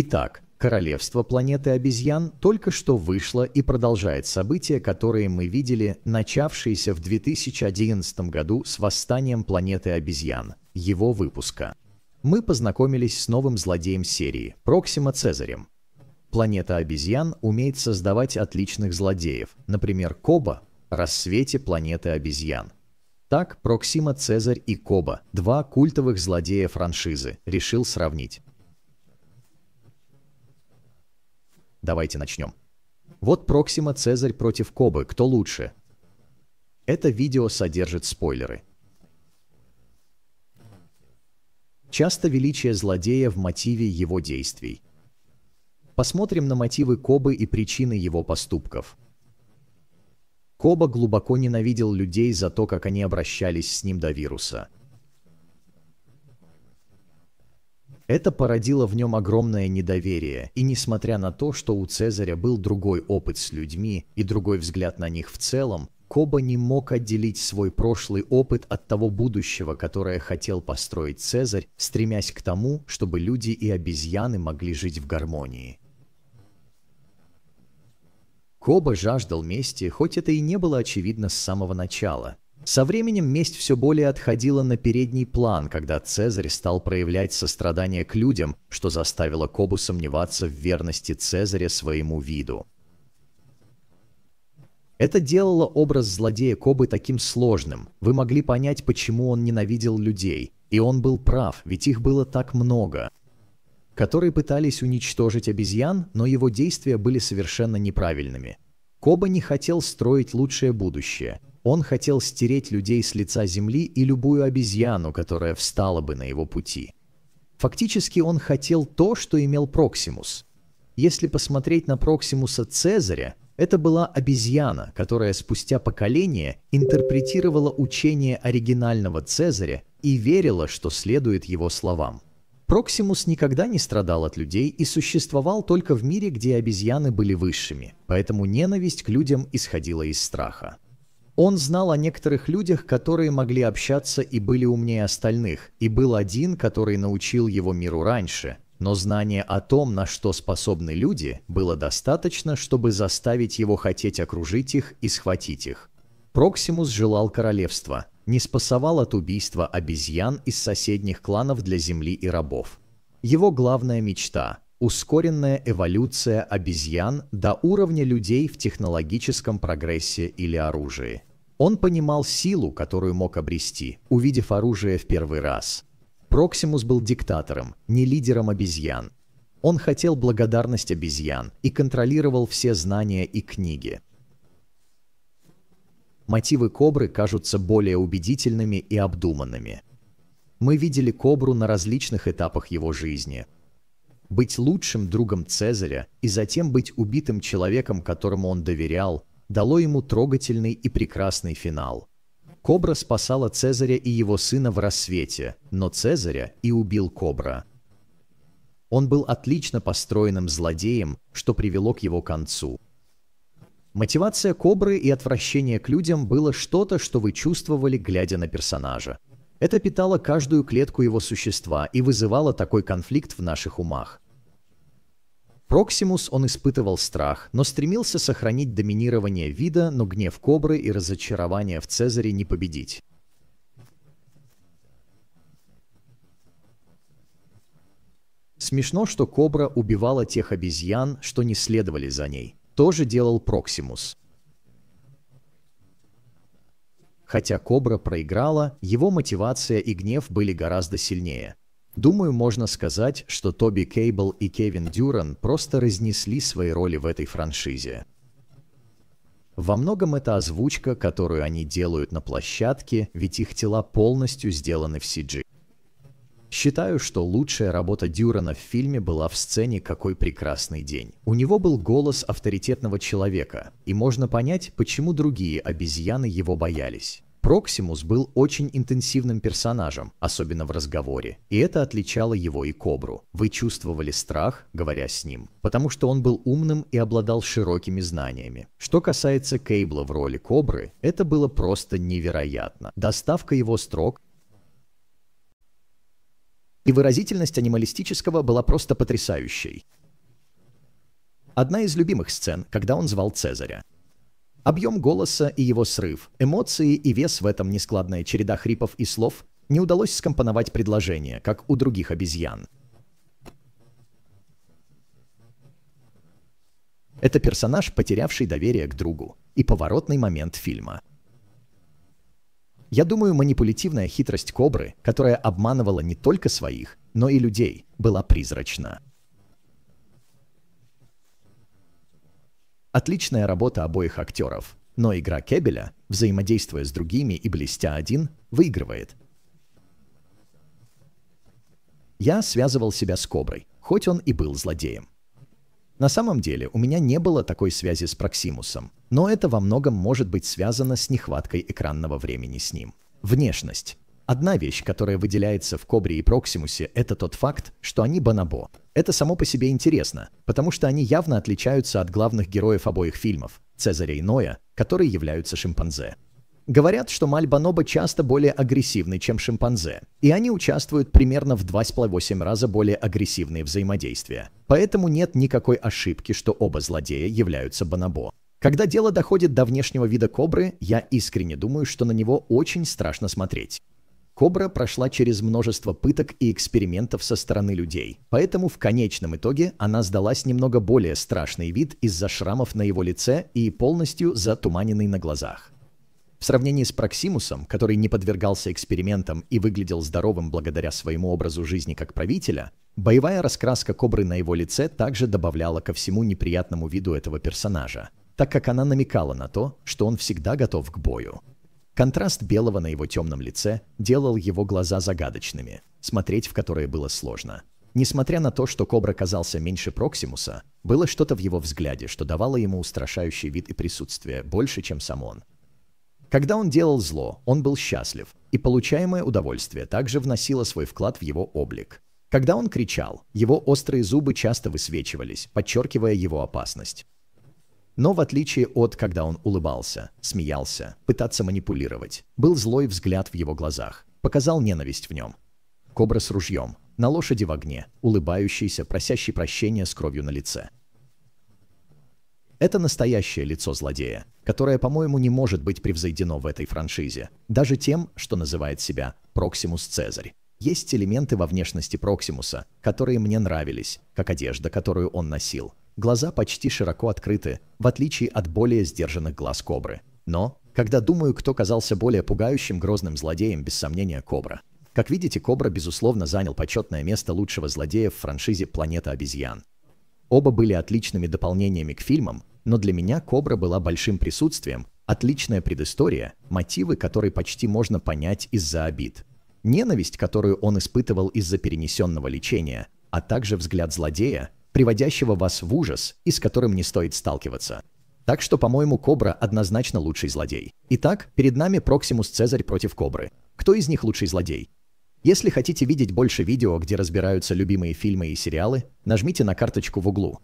Итак, королевство планеты обезьян только что вышло и продолжает события, которые мы видели, начавшиеся в 2011 году с восстанием планеты обезьян, его выпуска. Мы познакомились с новым злодеем серии, Проксима Цезарем. Планета обезьян умеет создавать отличных злодеев, например, Коба – рассвете планеты обезьян. Так Проксима Цезарь и Коба, два культовых злодея франшизы, решил сравнить. Давайте начнем. Вот Проксима Цезарь против Кобы. Кто лучше? Это видео содержит спойлеры. Часто величие злодея в мотиве его действий. Посмотрим на мотивы Кобы и причины его поступков. Коба глубоко ненавидел людей за то, как они обращались с ним до вируса – Это породило в нем огромное недоверие, и несмотря на то, что у Цезаря был другой опыт с людьми и другой взгляд на них в целом, Коба не мог отделить свой прошлый опыт от того будущего, которое хотел построить Цезарь, стремясь к тому, чтобы люди и обезьяны могли жить в гармонии. Коба жаждал мести, хоть это и не было очевидно с самого начала – со временем месть все более отходила на передний план, когда Цезарь стал проявлять сострадание к людям, что заставило Кобу сомневаться в верности Цезаря своему виду. Это делало образ злодея Кобы таким сложным. Вы могли понять, почему он ненавидел людей. И он был прав, ведь их было так много. Которые пытались уничтожить обезьян, но его действия были совершенно неправильными. Коба не хотел строить лучшее будущее. Он хотел стереть людей с лица земли и любую обезьяну, которая встала бы на его пути. Фактически он хотел то, что имел Проксимус. Если посмотреть на Проксимуса Цезаря, это была обезьяна, которая спустя поколение интерпретировала учение оригинального Цезаря и верила, что следует его словам. Проксимус никогда не страдал от людей и существовал только в мире, где обезьяны были высшими, поэтому ненависть к людям исходила из страха. Он знал о некоторых людях, которые могли общаться и были умнее остальных, и был один, который научил его миру раньше. Но знание о том, на что способны люди, было достаточно, чтобы заставить его хотеть окружить их и схватить их. Проксимус желал королевства, не спасовал от убийства обезьян из соседних кланов для земли и рабов. Его главная мечта – ускоренная эволюция обезьян до уровня людей в технологическом прогрессе или оружии – он понимал силу, которую мог обрести, увидев оружие в первый раз. Проксимус был диктатором, не лидером обезьян. Он хотел благодарность обезьян и контролировал все знания и книги. Мотивы кобры кажутся более убедительными и обдуманными. Мы видели кобру на различных этапах его жизни. Быть лучшим другом Цезаря и затем быть убитым человеком, которому он доверял, дало ему трогательный и прекрасный финал. Кобра спасала Цезаря и его сына в рассвете, но Цезаря и убил Кобра. Он был отлично построенным злодеем, что привело к его концу. Мотивация Кобры и отвращение к людям было что-то, что вы чувствовали, глядя на персонажа. Это питало каждую клетку его существа и вызывало такой конфликт в наших умах – Проксимус он испытывал страх, но стремился сохранить доминирование вида, но гнев Кобры и разочарование в Цезаре не победить. Смешно, что Кобра убивала тех обезьян, что не следовали за ней. То же делал Проксимус. Хотя Кобра проиграла, его мотивация и гнев были гораздо сильнее – Думаю, можно сказать, что Тоби Кейбл и Кевин Дюран просто разнесли свои роли в этой франшизе. Во многом это озвучка, которую они делают на площадке, ведь их тела полностью сделаны в CG. Считаю, что лучшая работа Дюрана в фильме была в сцене «Какой прекрасный день». У него был голос авторитетного человека, и можно понять, почему другие обезьяны его боялись. Проксимус был очень интенсивным персонажем, особенно в разговоре, и это отличало его и Кобру. Вы чувствовали страх, говоря с ним, потому что он был умным и обладал широкими знаниями. Что касается Кейбла в роли Кобры, это было просто невероятно. Доставка его строк и выразительность анималистического была просто потрясающей. Одна из любимых сцен, когда он звал Цезаря. Объем голоса и его срыв, эмоции и вес в этом нескладная череда хрипов и слов не удалось скомпоновать предложение, как у других обезьян. Это персонаж, потерявший доверие к другу, и поворотный момент фильма. Я думаю, манипулятивная хитрость Кобры, которая обманывала не только своих, но и людей, была призрачна. Отличная работа обоих актеров, но игра Кебеля, взаимодействуя с другими и блестя один, выигрывает. Я связывал себя с Коброй, хоть он и был злодеем. На самом деле у меня не было такой связи с Проксимусом, но это во многом может быть связано с нехваткой экранного времени с ним. Внешность. Одна вещь, которая выделяется в Кобре и Проксимусе, это тот факт, что они Бонобо. Это само по себе интересно, потому что они явно отличаются от главных героев обоих фильмов – Цезаря и Ноя, которые являются шимпанзе. Говорят, что Маль Бонобо часто более агрессивны, чем шимпанзе, и они участвуют примерно в 2,8 раза более агрессивные взаимодействия. Поэтому нет никакой ошибки, что оба злодея являются Бонобо. Когда дело доходит до внешнего вида кобры, я искренне думаю, что на него очень страшно смотреть. Кобра прошла через множество пыток и экспериментов со стороны людей, поэтому в конечном итоге она сдалась немного более страшный вид из-за шрамов на его лице и полностью затуманенный на глазах. В сравнении с Проксимусом, который не подвергался экспериментам и выглядел здоровым благодаря своему образу жизни как правителя, боевая раскраска кобры на его лице также добавляла ко всему неприятному виду этого персонажа, так как она намекала на то, что он всегда готов к бою. Контраст белого на его темном лице делал его глаза загадочными, смотреть в которые было сложно. Несмотря на то, что Кобра казался меньше Проксимуса, было что-то в его взгляде, что давало ему устрашающий вид и присутствие больше, чем сам он. Когда он делал зло, он был счастлив, и получаемое удовольствие также вносило свой вклад в его облик. Когда он кричал, его острые зубы часто высвечивались, подчеркивая его опасность. Но в отличие от, когда он улыбался, смеялся, пытаться манипулировать, был злой взгляд в его глазах, показал ненависть в нем. Кобра с ружьем, на лошади в огне, улыбающийся, просящий прощения с кровью на лице. Это настоящее лицо злодея, которое, по-моему, не может быть превзойдено в этой франшизе, даже тем, что называет себя Проксимус Цезарь. Есть элементы во внешности Проксимуса, которые мне нравились, как одежда, которую он носил, Глаза почти широко открыты, в отличие от более сдержанных глаз кобры. Но, когда думаю, кто казался более пугающим грозным злодеем, без сомнения, кобра. Как видите, Кобра, безусловно, занял почетное место лучшего злодея в франшизе «Планета обезьян». Оба были отличными дополнениями к фильмам, но для меня Кобра была большим присутствием, отличная предыстория, мотивы, которые почти можно понять из-за обид. Ненависть, которую он испытывал из-за перенесенного лечения, а также взгляд злодея, приводящего вас в ужас и с которым не стоит сталкиваться. Так что, по-моему, Кобра однозначно лучший злодей. Итак, перед нами Проксимус Цезарь против Кобры. Кто из них лучший злодей? Если хотите видеть больше видео, где разбираются любимые фильмы и сериалы, нажмите на карточку в углу.